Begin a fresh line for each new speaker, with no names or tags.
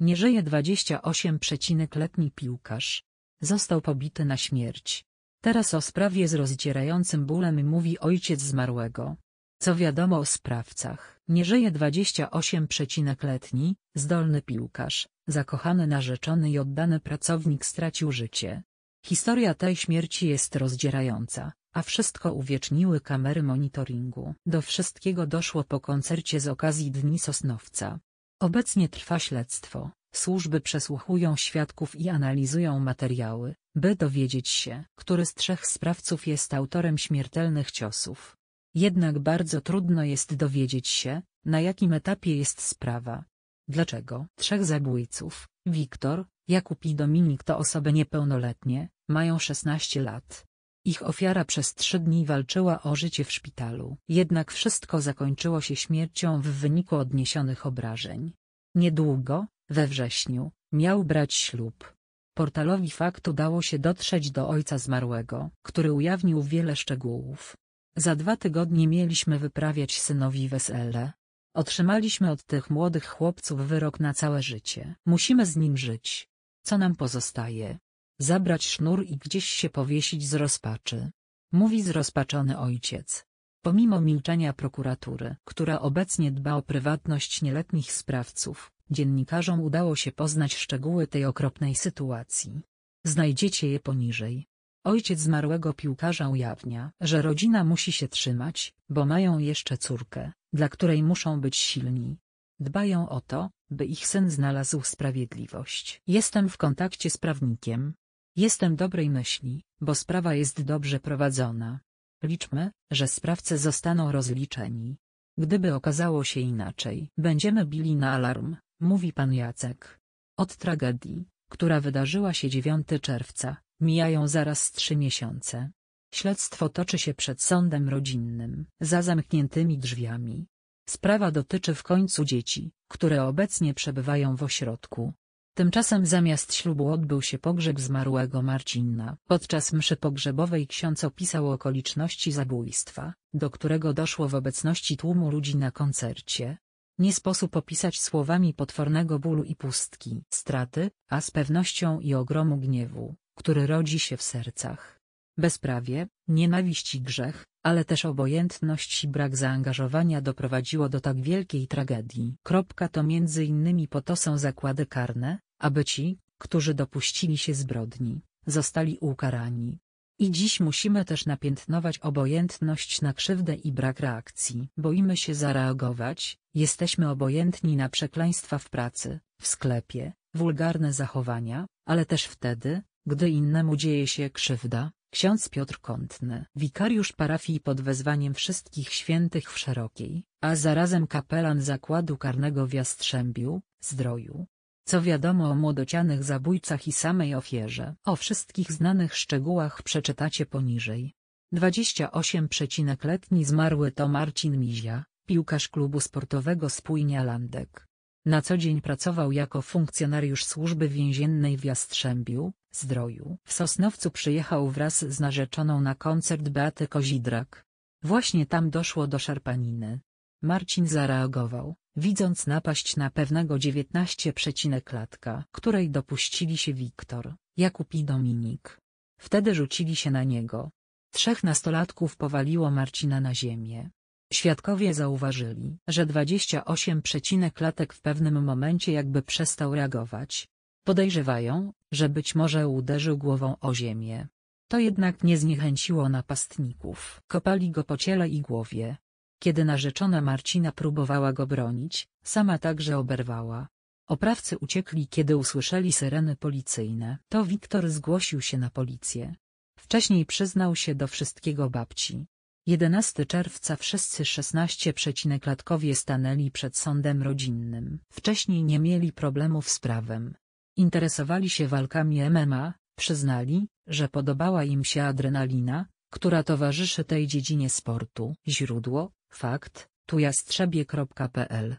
Nie żyje 28-letni piłkarz. Został pobity na śmierć. Teraz o sprawie z rozdzierającym bólem mówi ojciec zmarłego. Co wiadomo o sprawcach? Nie żyje 28-letni, zdolny piłkarz, zakochany narzeczony i oddany pracownik stracił życie. Historia tej śmierci jest rozdzierająca, a wszystko uwieczniły kamery monitoringu. Do wszystkiego doszło po koncercie z okazji Dni Sosnowca. Obecnie trwa śledztwo, służby przesłuchują świadków i analizują materiały, by dowiedzieć się, który z trzech sprawców jest autorem śmiertelnych ciosów. Jednak bardzo trudno jest dowiedzieć się, na jakim etapie jest sprawa. Dlaczego trzech zabójców, Wiktor, Jakub i Dominik to osoby niepełnoletnie, mają 16 lat, ich ofiara przez trzy dni walczyła o życie w szpitalu. Jednak wszystko zakończyło się śmiercią w wyniku odniesionych obrażeń. Niedługo, we wrześniu, miał brać ślub. Portalowi fakt udało się dotrzeć do ojca zmarłego, który ujawnił wiele szczegółów. Za dwa tygodnie mieliśmy wyprawiać synowi wesele. Otrzymaliśmy od tych młodych chłopców wyrok na całe życie. Musimy z nim żyć. Co nam pozostaje? Zabrać sznur i gdzieś się powiesić z rozpaczy. Mówi zrozpaczony ojciec. Pomimo milczenia prokuratury, która obecnie dba o prywatność nieletnich sprawców, dziennikarzom udało się poznać szczegóły tej okropnej sytuacji. Znajdziecie je poniżej. Ojciec zmarłego piłkarza ujawnia, że rodzina musi się trzymać, bo mają jeszcze córkę, dla której muszą być silni. Dbają o to, by ich syn znalazł sprawiedliwość. Jestem w kontakcie z prawnikiem, Jestem dobrej myśli, bo sprawa jest dobrze prowadzona. Liczmy, że sprawcy zostaną rozliczeni. Gdyby okazało się inaczej, będziemy bili na alarm, mówi pan Jacek. Od tragedii, która wydarzyła się 9 czerwca, mijają zaraz trzy miesiące. Śledztwo toczy się przed sądem rodzinnym, za zamkniętymi drzwiami. Sprawa dotyczy w końcu dzieci, które obecnie przebywają w ośrodku, Tymczasem zamiast ślubu odbył się pogrzeb zmarłego Marcinna. Podczas mszy pogrzebowej ksiądz opisał okoliczności zabójstwa, do którego doszło w obecności tłumu ludzi na koncercie. Nie sposób opisać słowami potwornego bólu i pustki, straty, a z pewnością i ogromu gniewu, który rodzi się w sercach. Bezprawie, nienawiść i grzech, ale też obojętność i brak zaangażowania doprowadziło do tak wielkiej tragedii. Kropka to między innymi po to są zakłady karne, aby ci, którzy dopuścili się zbrodni, zostali ukarani. I dziś musimy też napiętnować obojętność na krzywdę i brak reakcji. Boimy się zareagować, jesteśmy obojętni na przekleństwa w pracy, w sklepie, wulgarne zachowania, ale też wtedy, gdy innemu dzieje się krzywda. Ksiądz Piotr Kątny, wikariusz parafii pod wezwaniem wszystkich świętych w Szerokiej, a zarazem kapelan zakładu karnego w Jastrzębiu, Zdroju, co wiadomo o młodocianych zabójcach i samej ofierze? O wszystkich znanych szczegółach przeczytacie poniżej. 28. Letni zmarły to Marcin Mizia, piłkarz klubu sportowego Spójnia Landek. Na co dzień pracował jako funkcjonariusz służby więziennej w Jastrzębiu, Zdroju. W Sosnowcu przyjechał wraz z narzeczoną na koncert Beaty Kozidrak. Właśnie tam doszło do szarpaniny. Marcin zareagował, widząc napaść na pewnego 19 przecinek której dopuścili się Wiktor, Jakub i Dominik. Wtedy rzucili się na niego. Trzech nastolatków powaliło Marcina na ziemię. Świadkowie zauważyli, że 28 przecinek latek w pewnym momencie jakby przestał reagować. Podejrzewają, że być może uderzył głową o ziemię. To jednak nie zniechęciło napastników. Kopali go po ciele i głowie, kiedy narzeczona Marcina próbowała go bronić, sama także oberwała. Oprawcy uciekli kiedy usłyszeli syreny policyjne. To Wiktor zgłosił się na policję. Wcześniej przyznał się do wszystkiego babci. 11 czerwca wszyscy 16 latkowie stanęli przed sądem rodzinnym. Wcześniej nie mieli problemów z prawem. Interesowali się walkami MMA, przyznali, że podobała im się adrenalina, która towarzyszy tej dziedzinie sportu. Źródło Fakt, tu jastrzebie.pl